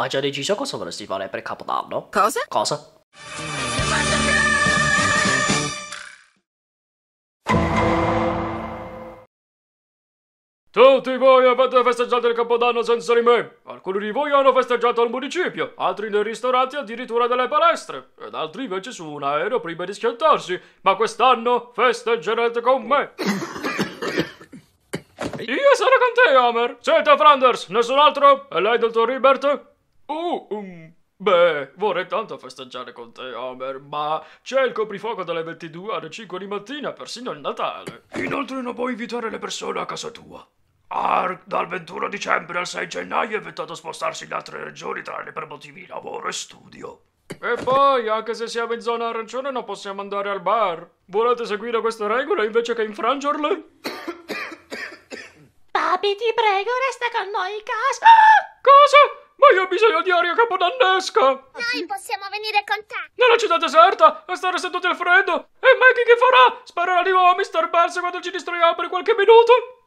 Hai ah, già deciso cosa vorresti fare per Capodanno? Cosa? Cosa? Tutti voi avete festeggiato il Capodanno senza di me. Alcuni di voi hanno festeggiato al municipio, altri nei ristoranti addirittura nelle palestre, ed altri invece su un aereo prima di schiantarsi. Ma quest'anno festeggerete con me. Io sono con te, Homer. Siete Flanders, nessun altro? E lei, dottor Ribert? Oh, um, beh, vorrei tanto festeggiare con te, Homer, ma c'è il coprifuoco dalle 22 alle 5 di mattina, persino il Natale. Inoltre non puoi invitare le persone a casa tua. Ark, dal 21 dicembre al 6 gennaio è vietato spostarsi in altre regioni tranne per motivi di lavoro e studio. E poi, anche se siamo in zona arancione, non possiamo andare al bar. Volete seguire queste regole invece che infrangerle? Papi, ti prego, resta con noi in casa. Ah, cosa? Io ho bisogno di aria capodannesca! Noi possiamo venire con te! Nella città deserta, a stare seduti al freddo! E Maggie che farà? Sparerà di nuovo a Mr. Burns quando ci distraiamo per qualche minuto?